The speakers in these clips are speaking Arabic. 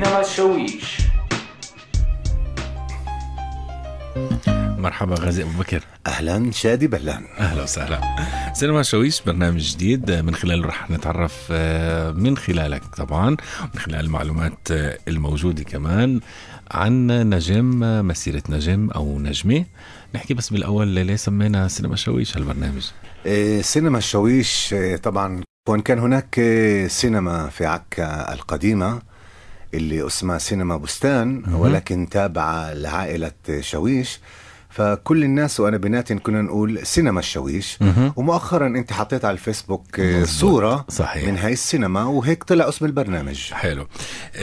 بينما الشويش مرحبا غازي ابو بكر اهلا شادي بلان اهلا وسهلا سينما شويش برنامج جديد من خلاله رح نتعرف آه، من خلالك طبعا من خلال المعلومات آه، الموجوده كمان عن نجم آه، مسيره نجم او نجمه نحكي بس بالاول ليه سمينا سينما شويش هالبرنامج سينما شويش طبعا وان كان هناك سينما في عكا القديمه اللي اسمها سينما بستان ولكن تابعة لعائلة شويش فكل الناس وانا بناتي كنا نقول سينما الشويش ومؤخرا انت حطيت على الفيسبوك آه، صوره صحيح. من هاي السينما وهيك طلع اسم البرنامج حلو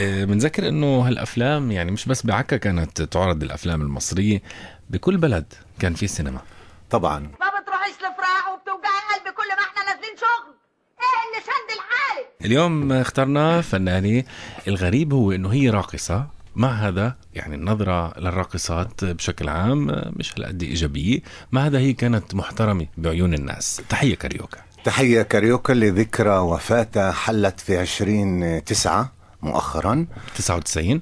بنذكر آه، انه هالافلام يعني مش بس بعكا كانت تعرض الافلام المصريه بكل بلد كان في سينما طبعا اليوم اخترنا فنانة الغريب هو انه هي راقصة مع هذا يعني النظرة للراقصات بشكل عام مش هالقد إيجابية مع هذا هي كانت محترمة بعيون الناس تحية كاريوكا تحية كاريوكا لذكرى وفاتها حلت في 20 9 مؤخرا 99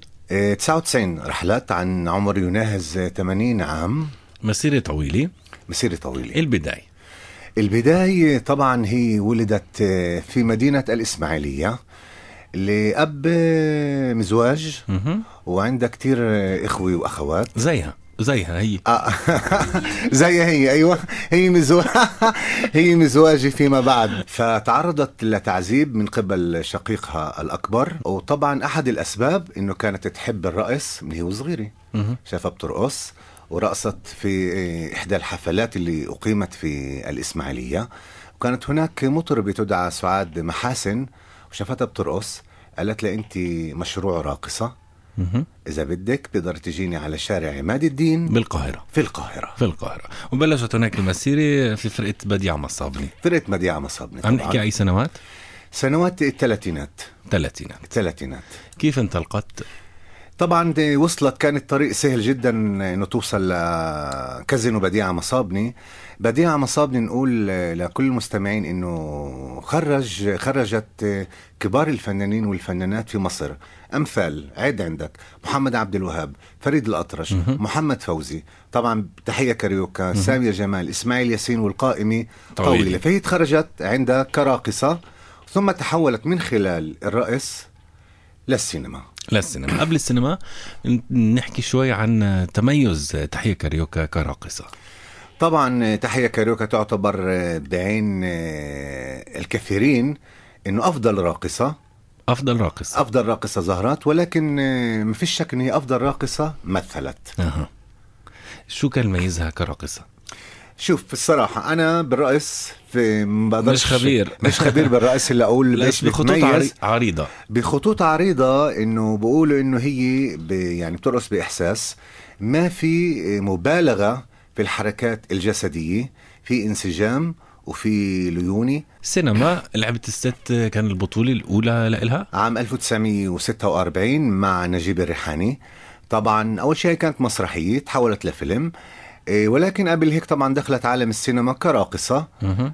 99 إيه، رحلات عن عمر يناهز 80 عام مسيرة طويلة مسيرة طويلة البداية البداية طبعا هي ولدت في مدينة الإسماعيلية لأب مزواج وعندها كتير إخوة وأخوات زيها زيها هي آه. زيها هي ايوه هي مزو... هي مزواجه فيما بعد فتعرضت لتعذيب من قبل شقيقها الاكبر وطبعا احد الاسباب انه كانت تحب الرقص من هي وصغيره شافها بترقص ورقصت في إحدى الحفلات اللي أقيمت في الإسماعيلية وكانت هناك مطربة تدعى سعاد محاسن وشافتها بترقص قالت لها أنت مشروع راقصة إذا بدك بتقدر تجيني على شارع عماد الدين بالقاهرة في القاهرة في القاهرة وبلشت هناك المسيرة في فرقة بديع مصابني فرقة بديع مصابني عم نحكي أي سنوات؟ سنوات الثلاثينات الثلاثينات الثلاثينات كيف انطلقت؟ طبعا دي وصلت كان الطريق سهل جدا انه توصل لكازينو بديعه مصابني بديعه مصابني نقول لكل المستمعين انه خرج خرجت كبار الفنانين والفنانات في مصر امثال عد عندك محمد عبد الوهاب فريد الاطرش محمد فوزي طبعا تحيه كاريوكا ساميه جمال اسماعيل ياسين والقائمه طويله, فهي تخرجت عندها كراقصه ثم تحولت من خلال الرأس للسينما للسينما قبل السينما نحكي شوي عن تميز تحية كاريوكا كراقصة طبعا تحية كاريوكا تعتبر بعين الكثيرين انه افضل راقصة افضل راقصة افضل راقصة ظهرت ولكن ما فيش شك ان هي افضل راقصة مثلت أه. شو كان ميزها كراقصة؟ شوف بالصراحة أنا بالرقص في مش خبير مش خبير بالرقص اللي أقول بس بخطوط عريضة بخطوط عريضة إنه بقولوا إنه هي يعني بترقص بإحساس ما في مبالغة في الحركات الجسدية في انسجام وفي ليوني سينما لعبت الست كان البطولة الأولى لإلها عام 1946 مع نجيب الريحاني طبعا أول شيء كانت مسرحية تحولت لفيلم إيه، ولكن قبل هيك طبعا دخلت عالم السينما كراقصة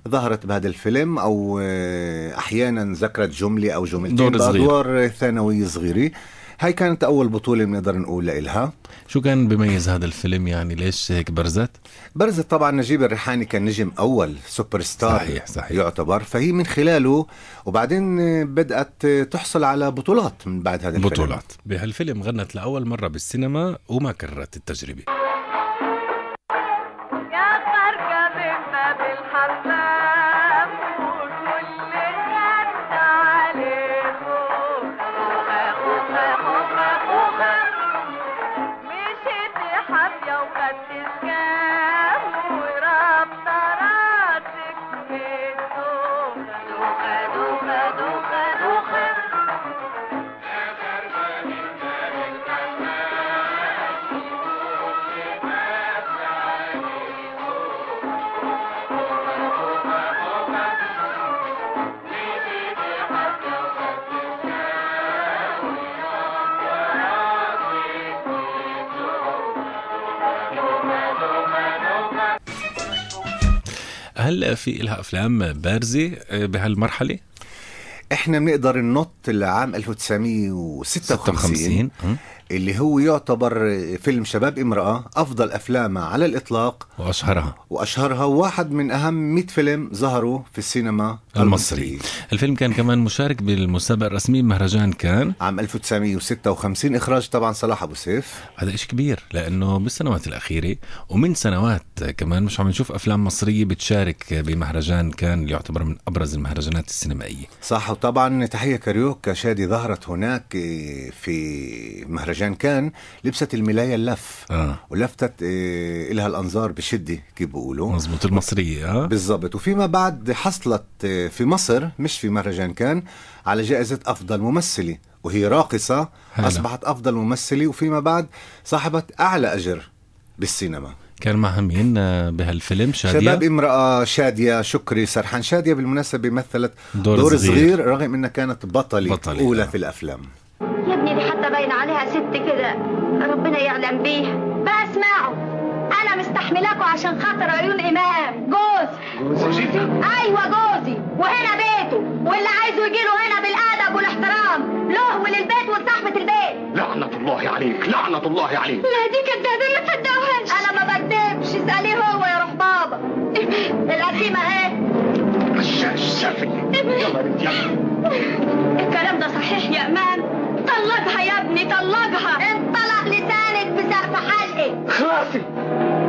ظهرت بهذا الفيلم أو آه، أحيانا ذكرت جملة أو جملتين دور صغير. بأدوار ثانوية صغيرة هاي كانت أول بطولة بنقدر نقول لها شو كان بميز هذا الفيلم يعني ليش هيك برزت؟ برزت طبعا نجيب الريحاني كان نجم أول سوبر ستار صحيح صحيح يعتبر فهي من خلاله وبعدين آه، بدأت آه، تحصل على بطولات من بعد هذا الفيلم بطولات بهالفيلم غنت لأول مرة بالسينما وما كررت التجربة la la هل في لها افلام بارزه بهالمرحله؟ احنا بنقدر ننط لعام 1956 56. اللي هو يعتبر فيلم شباب امرأة أفضل أفلامها على الإطلاق وأشهرها وأشهرها واحد من أهم 100 فيلم ظهروا في السينما المصري المصرية. الفيلم كان كمان مشارك بالمسابقة الرسمية مهرجان كان عام 1956 إخراج طبعا صلاح أبو سيف هذا إشي كبير لأنه بالسنوات الأخيرة ومن سنوات كمان مش عم نشوف أفلام مصرية بتشارك بمهرجان كان اللي يعتبر من أبرز المهرجانات السينمائية صح وطبعا تحية كاريوكا شادي ظهرت هناك في مهرجان جان كان لبست الملاية اللف آه. ولفتت إيه لها الأنظار بشدة كيف بيقولوا مظبوط المصرية آه. بالضبط وفيما بعد حصلت آه، في مصر مش في مهرجان كان على جائزة أفضل ممثلة وهي راقصة هلا. أصبحت أفضل ممثلة وفيما بعد صاحبة أعلى أجر بالسينما كان معها مين آه، بهالفيلم شادية؟ شباب امرأة شادية شكري سرحان شادية بالمناسبة مثلت دور, دور صغير. صغير رغم أنها كانت بطلة, بطلة أولى آه. في الأفلام ابني دي حتى باين عليها ست كده ربنا يعلم بيها بقى اسمعوا انا مستحملاكوا عشان خاطر عيون امام جوز جوزي ايوه جوزي وهنا بيته واللي عايزه يجي له هنا بالادب والاحترام له وللبيت ولصاحبه البيت لعنه الله عليك لعنه الله عليك لا دي كدابه ما تصدقوهاش انا ما بكدبش اساليه هو يا روح بابا القديمه اهي الشاش شافي يلا يا بنتي الكلام ده صحيح يا امام طلقها يا ابني طلقها انطلق لسانك بسقف حلقك خلاصي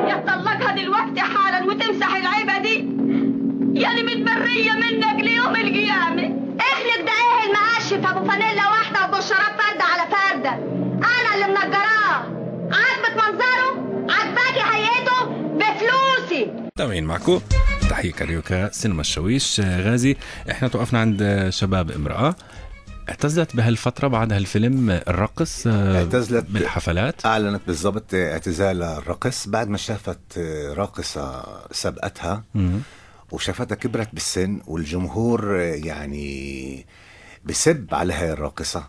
يا طلقها دلوقتي حالا وتمسح العيبه دي يا يعني متبريه منك ليوم القيامه اهلك ده ايه المقشف ابو فانيلا واحده وبشرات فرده على فرده انا اللي منجراه عاجبك منظره عاجباكي هيئته بفلوسي تمام معكم تحية كاريوكا سينما الشويش غازي احنا توقفنا عند شباب امرأة اعتزلت بهالفتره بعد هالفيلم الرقص آه، اعتزلت بالحفلات اعلنت بالضبط اعتزال الرقص بعد ما شافت راقصه سبقتها وشافتها كبرت بالسن والجمهور يعني بسب على هاي الراقصه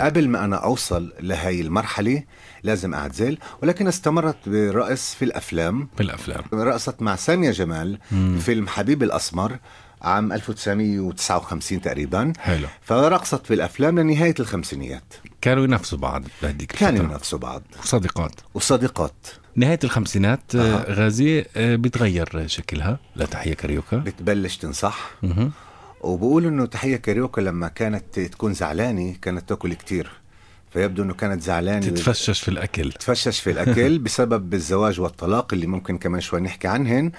قبل ما انا اوصل لهي المرحله لازم اعتزل ولكن استمرت بالرقص في الافلام بالافلام رقصت مع ساميه جمال مم. فيلم حبيب الاسمر عام 1959 تقريبا حلو فرقصت في الافلام لنهايه الخمسينيات كانوا ينافسوا بعض بهديك كانوا ينافسوا بعض وصديقات وصديقات نهاية الخمسينات آه. غازي آه، بتغير شكلها لتحية كاريوكا بتبلش تنصح وبقول انه تحية كاريوكا لما كانت تكون زعلانة كانت تاكل كتير فيبدو انه كانت زعلانه تتفشش في الاكل تتفشش في الاكل بسبب الزواج والطلاق اللي ممكن كمان شوي نحكي عنهن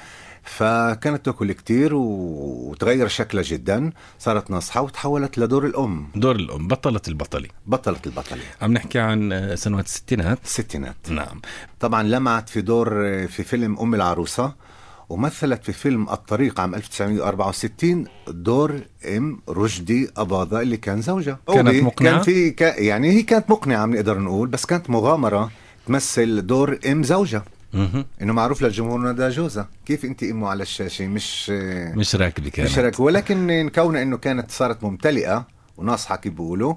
فكانت تاكل كتير وتغير شكلها جدا صارت ناصحه وتحولت لدور الام دور الام بطلت البطله بطلت البطله عم نحكي عن سنوات الستينات الستينات نعم طبعا لمعت في دور في فيلم ام العروسه ومثلت في فيلم الطريق عام 1964 دور ام رشدي اباضه اللي كان زوجها كانت مقنعه كان في ك... يعني هي كانت مقنعه بنقدر نقول بس كانت مغامره تمثل دور ام زوجها انه معروف للجمهور انه جوزها كيف انت امه على الشاشه مش مش راكبه كانت مش راكبه ولكن كون انه كانت صارت ممتلئه وناصحه كيف بيقولوا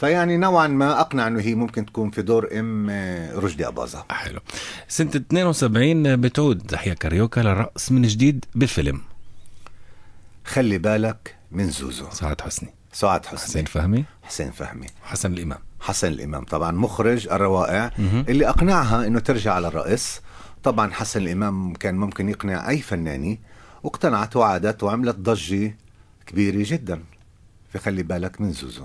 فيعني نوعا ما اقنع انه هي ممكن تكون في دور ام آه، رشدي اباظه آه، حلو سنه 72 آه، بتعود لحيا كاريوكا للرقص من جديد بفيلم خلي بالك من زوزو سعاد حسني سعاد حسني حسين فهمي حسين فهمي حسن الامام حسن الامام طبعا مخرج الروائع اللي اقنعها انه ترجع على الرقص طبعا حسن الامام كان ممكن يقنع اي فناني واقتنعت وعادت وعملت ضجه كبيره جدا فخلي بالك من زوزو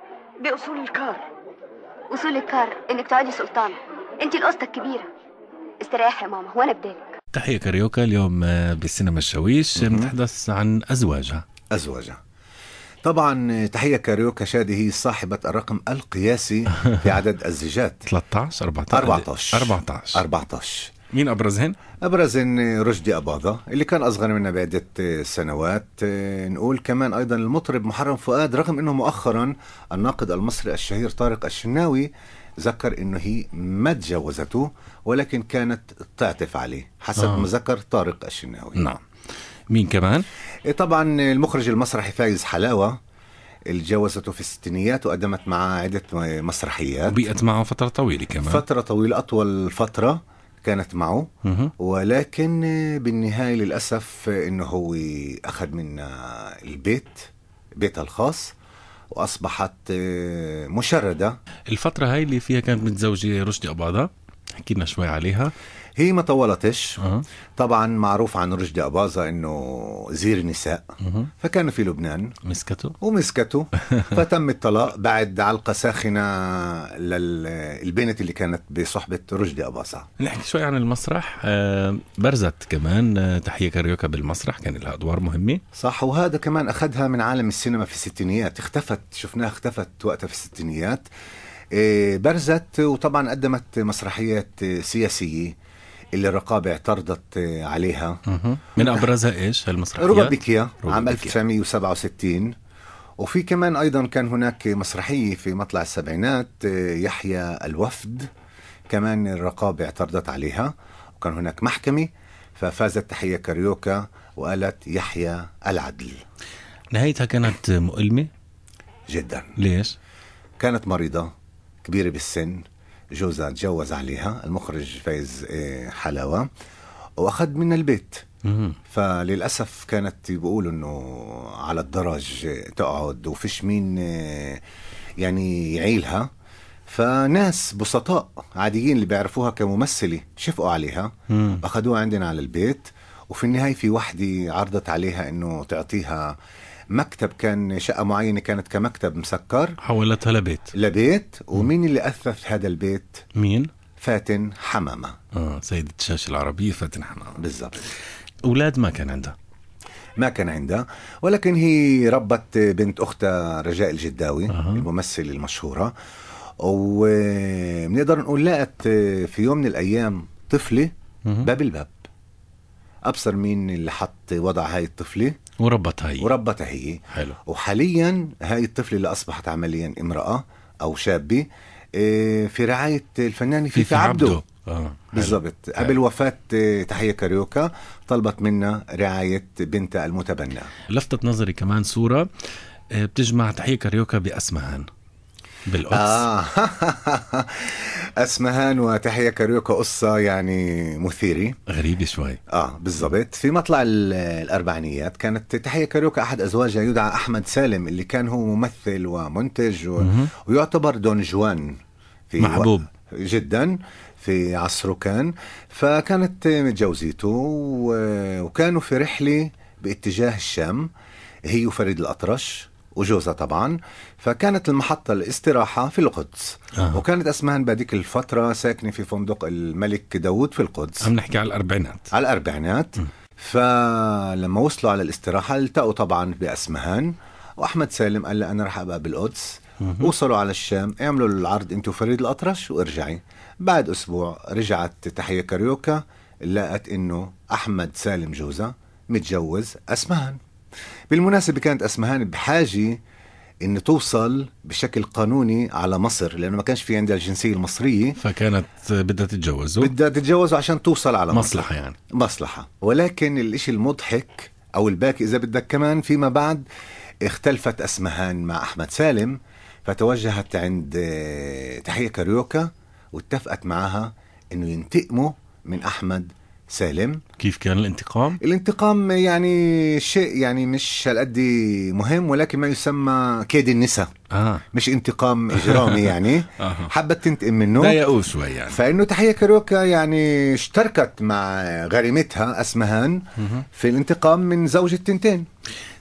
بأصول الكار أصول الكار إنك تقعدي سلطانة أنت القصة الكبيرة استريحي يا ماما وأنا بدالك تحية كاريوكا اليوم بالسينما الشويش بنتحدث عن أزواجها أزواجها طبعا تحيه كاريوكا شادي هي صاحبه الرقم القياسي في عدد الزيجات 13 14 14 14 14 مين ابرزهن؟ ابرزهن رشدي اباضه اللي كان اصغر منا بعده سنوات نقول كمان ايضا المطرب محرم فؤاد رغم انه مؤخرا الناقد المصري الشهير طارق الشناوي ذكر انه هي ما تجاوزته ولكن كانت تعطف عليه حسب آه. ما ذكر طارق الشناوي نعم مين كمان؟ إيه، طبعا المخرج المسرحي فايز حلاوه اللي جوزته في الستينيات وقدمت معه عدة مسرحيات وبقت معه فترة طويلة كمان فترة طويلة أطول فترة كانت معه ولكن بالنهايه للاسف انه هو اخذ منا البيت بيتها الخاص واصبحت مشرده الفتره هاي اللي فيها كانت متزوجه رشدي ابو حكينا شوي عليها هي ما طولتش أه. طبعا معروف عن رشدي أباظة انه زير نساء أه. فكان في لبنان مسكته ومسكته فتم الطلاق بعد علقة ساخنة للبنت اللي كانت بصحبة رشدي أباظة نحكي شوي عن المسرح أه، برزت كمان أه، تحية كاريوكا بالمسرح كان لها أدوار مهمة صح وهذا كمان أخذها من عالم السينما في الستينيات اختفت شفناها اختفت وقتها في الستينيات إيه، برزت وطبعا قدمت مسرحيات سياسية اللي الرقابة اعترضت عليها من أبرزها إيش هالمسرحيات؟ روبا بيكيا عام 1967 وفي كمان أيضا كان هناك مسرحية في مطلع السبعينات إيه، يحيى الوفد كمان الرقابة اعترضت عليها وكان هناك محكمة ففازت تحية كاريوكا وقالت يحيى العدل نهايتها كانت مؤلمة؟ جدا ليش؟ كانت مريضة كبيرة بالسن جوزها تجوز عليها المخرج فايز آه، حلاوة وأخذ من البيت فللأسف كانت بيقولوا أنه على الدرج تقعد وفيش مين آه، يعني يعيلها فناس بسطاء عاديين اللي بيعرفوها كممثلة شفقوا عليها أخذوها عندنا على البيت وفي النهاية في وحدة عرضت عليها أنه تعطيها مكتب كان شقة معينة كانت كمكتب مسكر حولتها لبيت لبيت ومين اللي أثث هذا البيت؟ مين؟ فاتن حمامة اه سيدة الشاشة العربية فاتن حمامة بالضبط أولاد ما كان عندها ما كان عندها ولكن هي ربت بنت أختها رجاء الجداوي أه. الممثل المشهورة وبنقدر نقول لقت في يوم من الأيام طفلة باب الباب أبصر مين اللي حط وضع هاي الطفلة وربتها هي وربتها هي حلو وحاليا هاي الطفله اللي اصبحت عمليا امراه او شابه إيه، في رعايه الفنان في, في عبده, عبده. آه. بالضبط قبل وفاة إيه، تحية كاريوكا طلبت منا رعاية بنتها المتبنى لفتت نظري كمان صورة إيه، بتجمع تحية كاريوكا بأسمهان بالقدس آه. اسمهان وتحية كاريوكا قصة يعني مثيرة غريبة شوي اه بالضبط في مطلع الأربعينيات كانت تحية كاريوكا أحد أزواجها يدعى أحمد سالم اللي كان هو ممثل ومنتج و... ويعتبر دون جوان في محبوب و... جدا في عصره كان فكانت متجوزيته و... وكانوا في رحلة باتجاه الشام هي وفريد الأطرش وجوزها طبعا فكانت المحطة الاستراحة في القدس آه. وكانت أسمهان بهذيك الفترة ساكنة في فندق الملك داود في القدس عم نحكي على الأربعينات على الأربعينات م. فلما وصلوا على الاستراحة التقوا طبعا بأسمهان وأحمد سالم قال لي أنا رح أبقى بالقدس مه. وصلوا على الشام اعملوا العرض انتوا فريد الأطرش وارجعي بعد أسبوع رجعت تحية كاريوكا لقت إنه أحمد سالم جوزها متجوز أسمهان بالمناسبة كانت أسمهان بحاجة ان توصل بشكل قانوني على مصر لانه ما كانش في عندها الجنسيه المصريه فكانت بدها تتجوزه بدها تتجوزه عشان توصل على مصلحه مصر. يعني مصلحه ولكن الإشي المضحك او الباكي اذا بدك كمان فيما بعد اختلفت اسمهان مع احمد سالم فتوجهت عند آه، تحيه كاريوكا واتفقت معها انه ينتقموا من احمد سالم كيف كان الانتقام؟ الانتقام يعني شيء يعني مش هالقد مهم ولكن ما يسمى كيد النساء آه. مش انتقام اجرامي يعني آه. حبت تنتقم منه لا يئوس يعني فانه تحيه كاروكا يعني اشتركت مع غريمتها اسمهان في الانتقام من زوج التنتين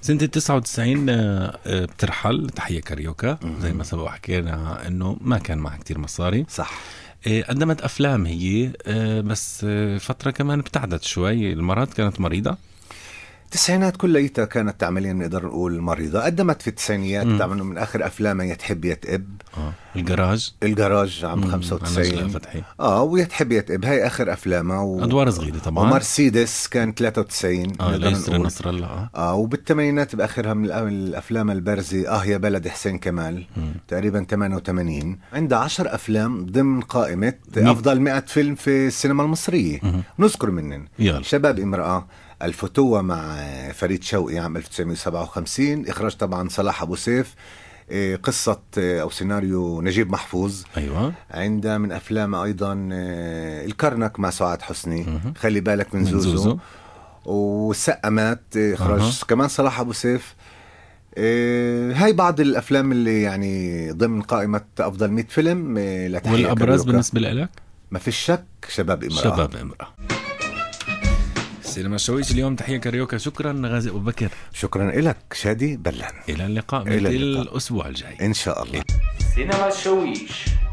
سنة ال 99 آه، بترحل تحية كاريوكا زي ما سبق حكينا انه ما كان معها كتير مصاري صح إيه، قدمت افلام هي إيه، بس إيه، فتره كمان ابتعدت شوي المرات كانت مريضه التسعينات كليتها كانت تعمليا يعني نقدر نقول مريضة قدمت في التسعينيات تعمل من آخر أفلامها يا تحب يا تأب آه. الجراج الجراج عام 95 فتحي اه ويا تحب يا تأب هاي آخر أفلامها و... أدوار صغيرة طبعا ومرسيدس كان 93 اه ليسر نصر الله اه, آه وبالثمانينات بآخرها من الأفلام البارزة آه يا بلد حسين كمال مم. تقريبا 88 عندها 10 أفلام ضمن قائمة مم. أفضل 100 فيلم في السينما المصرية مم. نذكر منن يلا. شباب امرأة الفتوة مع فريد شوقي عام 1957 إخراج طبعا صلاح أبو سيف إيه، قصة إيه، أو سيناريو نجيب محفوظ أيوة عند من أفلام أيضا إيه، الكرنك مع سعاد حسني مه. خلي بالك من, من زوزو, زوزو. وسقمات إخراج أه. كمان صلاح أبو سيف هاي بعض الافلام اللي يعني ضمن قائمه افضل 100 فيلم والابرز كاريوكا. بالنسبه لك ما في شك شباب امراه شباب امراه سينما الشويش اليوم تحية كاريوكا شكرا غازي أبو بكر شكرا لك شادي بلان إلى اللقاء إلى اللقاء. الأسبوع الجاي إن شاء الله سينما الشويش